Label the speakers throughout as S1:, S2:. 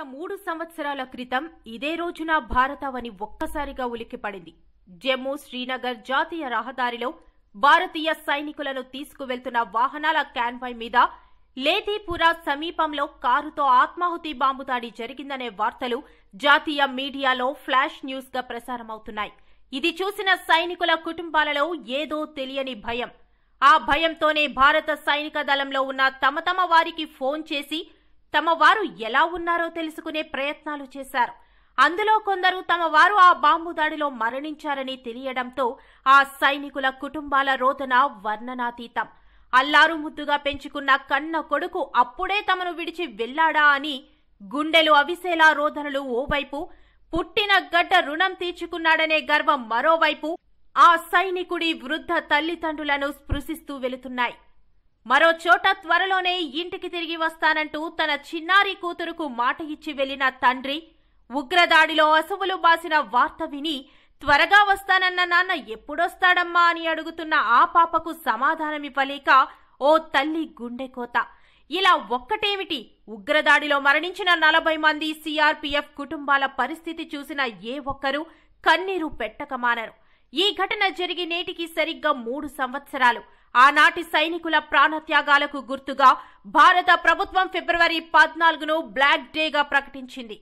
S1: గత మూడు సంవత్సరాల క్రితం ఇదే రోజున వని ఒక్కసారిగా ఉలిక్కిపడింది జమ్మూ శ్రీనగర్ జాతీయ రహదారిలో భారతీయ సైనికులను తీసుకువెళ్తున్న వాహనాల క్యాన్వై మీద లేదీపురా సమీపంలో కారుతో ఆత్మాహుతి బాంబు దాడి జరిగిందనే వార్తలు జాతీయ మీడియాలో ఫ్లాష్ న్యూస్ గా ప్రసారమవుతున్నాయి ఇది చూసిన సైనికుల కుటుంబాలలో ఏదో తెలియని భయం ఆ భయంతోనే భారత సైనిక దళంలో ఉన్న తమ తమ వారికి ఫోన్ చేసి తమ వారు ఎలా ఉన్నారో తెలుసుకునే ప్రయత్నాలు చేశారు అందులో కొందరు తమ వారు ఆ బాంబు దాడిలో మరణించారని తెలియడంతో ఆ సైనికుల కుటుంబాల రోదన వర్ణనాతీతం అల్లారు ముద్దుగా పెంచుకున్న కన్న కొడుకు అప్పుడే తమను విడిచి వెళ్లాడా అని గుండెలు అవిసేలా రోదనలు ఓవైపు పుట్టిన గడ్డ రుణం తీర్చుకున్నాడనే గర్వం మరోవైపు ఆ సైనికుడి వృద్ధ తల్లిదండ్రులను స్పృశిస్తూ వెళుతున్నాయి మరో చోట త్వరలోనే ఇంటికి తిరిగి వస్తానంటూ తన చిన్నారి కూతురుకు మాట ఇచ్చి వెళ్లిన తండ్రి ఉగ్రదాడిలో అసువులు బాసిన వార్త విని త్వరగా వస్తానన్న నాన్న ఎప్పుడొస్తాడమ్మా అని అడుగుతున్న ఆ పాపకు సమాధానమివ్వలేక ఓ తల్లి గుండెకోత ఇలా ఒక్కటేమిటి ఉగ్రదాడిలో మరణించిన నలభై మంది సిఆర్పీఎఫ్ కుటుంబాల పరిస్థితి చూసిన ఏ ఒక్కరూ కన్నీరు పెట్టకమానరు ఈ ఘటన జరిగి నేటికి సరిగ్గా మూడు సంవత్సరాలు ఆనాటి సైనికుల ప్రాణత్యాగాలకు గుర్తుగా భారత ప్రభుత్వం ఫిబ్రవరి పద్నాలుగును బ్లాక్ డేగా ప్రకటించింది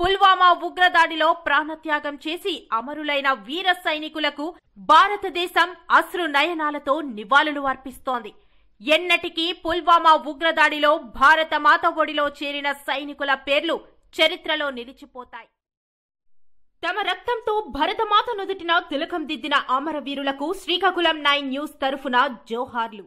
S1: పుల్వామా ఉగ్రదాడిలో ప్రాణత్యాగం చేసి అమరులైన వీర సైనికులకు భారతదేశం అశ్రు నయనాలతో నివాళులు అర్పిస్తోంది ఎన్నటికీ పుల్వామా ఉగ్రదాడిలో భారత మాత ఒడిలో చేరిన సైనికుల పేర్లు చరిత్రలో నిలిచిపోతాయి తమ రక్తంతో భరతమాత నుదుటిన తిలకం దిద్దిన అమరవీరులకు శ్రీకాకుళం నైన్ న్యూస్ తరఫున జోహార్లు